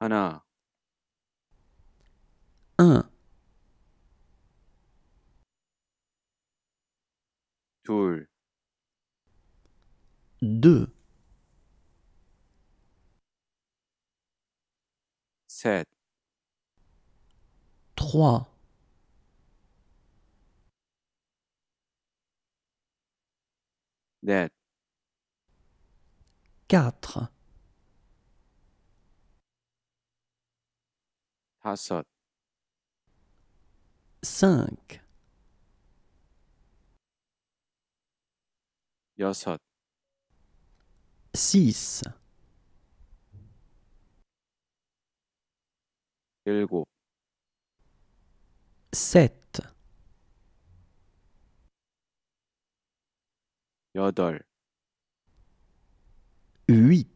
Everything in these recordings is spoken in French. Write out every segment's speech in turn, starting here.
un, deux, trois, quatre, so 5 6 le 7 yadol 8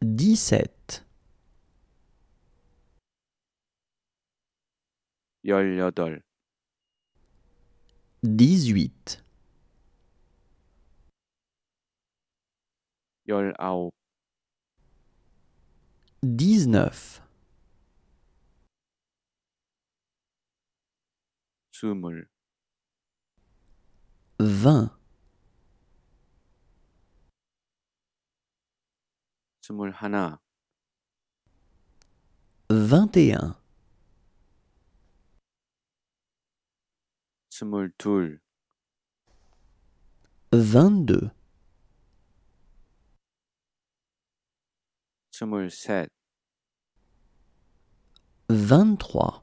dix-sept, dix-huit, dix-neuf, vingt, 21 22 23 24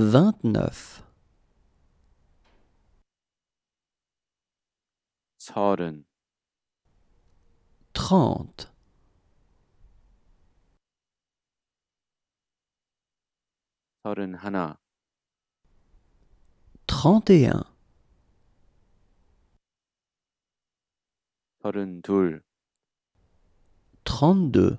vingt-neuf. trente. trente et un. 32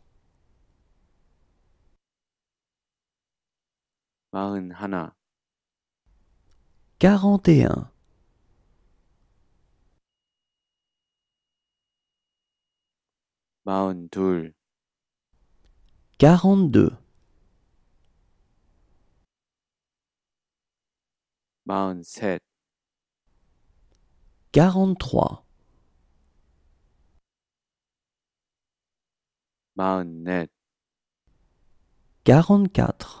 quarante et un. quarante-deux, quarante-trois, quarante-quatre,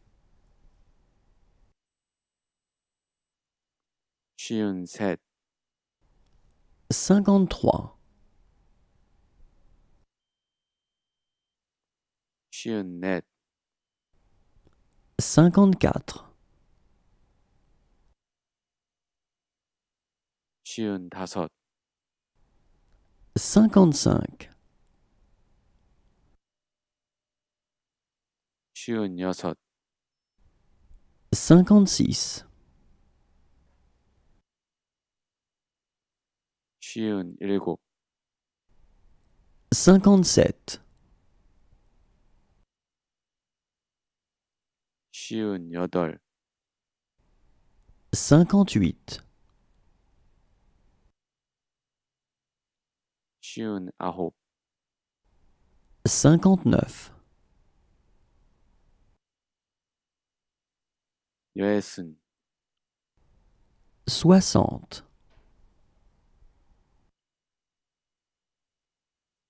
53 53 54 55 55 56 Cinquante-sept cinquante-huit cinquante-neuf soixante.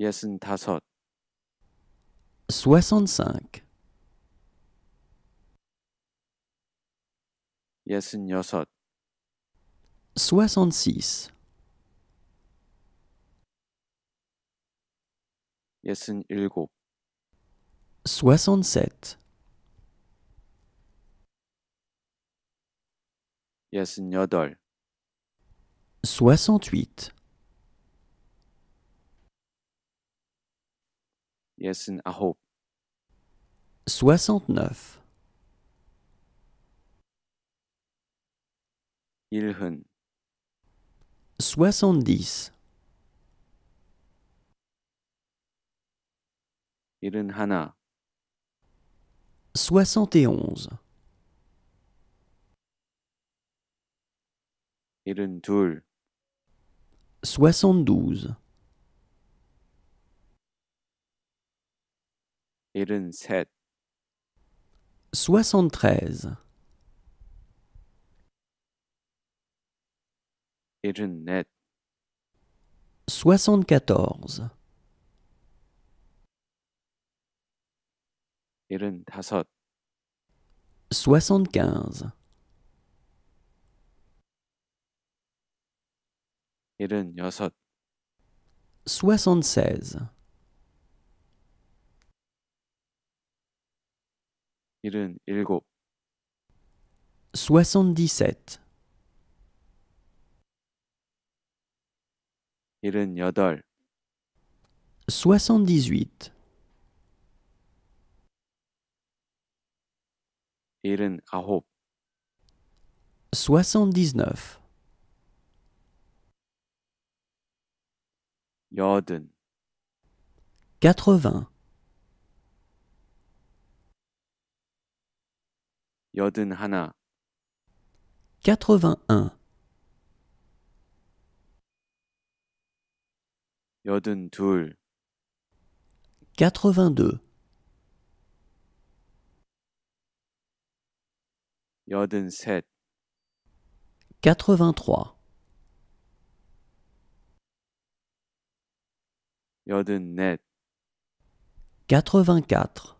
예순 예순 예순 다섯. 여섯. 65 65 66 66 67 67 68 68 Yes, neuf soixante hope. 69. et 70. Soixante-douze. 71. 72. 73 74 75 76 Soixante-dix-sept Soixante-dix-huit Soixante-dix-neuf quatre quatre vingt un quatre vingt deux sept quatre vingt trois quatre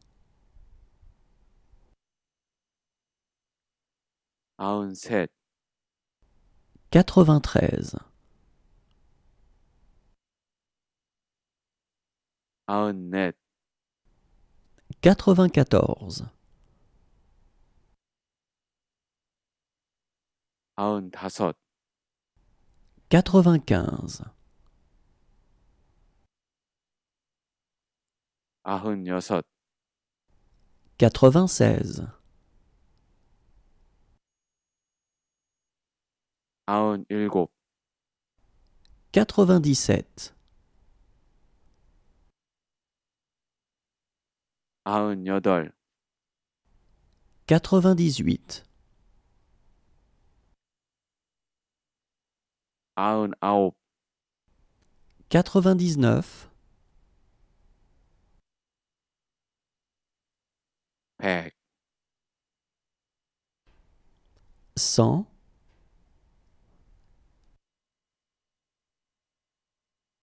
quatre-vingt-treize Aounnet quatre-vingt-quatorze Aoun Tassot quatre-vingt-quinze Aoun Yossot quatre-vingt-seize. 97 98 99 100